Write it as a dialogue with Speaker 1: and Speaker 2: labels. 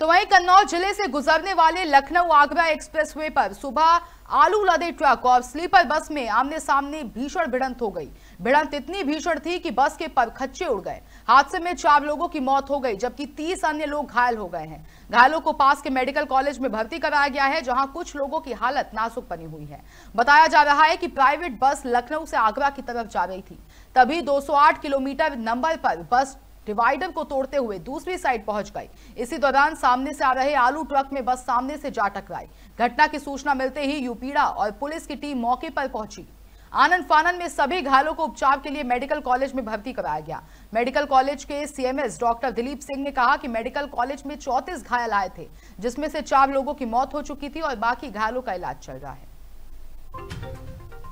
Speaker 1: तो वहीं कन्नौज जिले से गुजरने वाले लखनऊ आगरा एक्सप्रेसवे पर सुबह आलू लदे ट्रक और स्लीपर बस में आमने सामने भीषण भिड़ंत हो गई भिड़ंत इतनी भीषण थी कि बस के खच्चे उड़ गए हादसे में चार लोगों की मौत हो गई जबकि तीस अन्य लोग घायल हो गए हैं घायलों को पास के मेडिकल कॉलेज में भर्ती कराया गया है जहां कुछ लोगों की हालत नासुक बनी हुई है बताया जा रहा है कि प्राइवेट बस लखनऊ से आगरा की तरफ जा रही थी तभी 208 किलोमीटर नंबर पर बस डिवाइडर को तोड़ते हुए दूसरी साइड पहुंच गई इसी दौरान सामने से आ रहे आलू ट्रक में बस सामने से जा टकराई घटना की सूचना मिलते ही यूपीड़ा और पुलिस की टीम मौके पर पहुंची आनंद फानन में सभी घायलों को उपचार के लिए मेडिकल कॉलेज में भर्ती कराया गया मेडिकल कॉलेज के सीएमएस डॉक्टर दिलीप सिंह ने कहा कि मेडिकल कॉलेज में चौंतीस घायल आए थे जिसमें से चार लोगों की मौत हो चुकी थी और बाकी घायलों का इलाज चल रहा है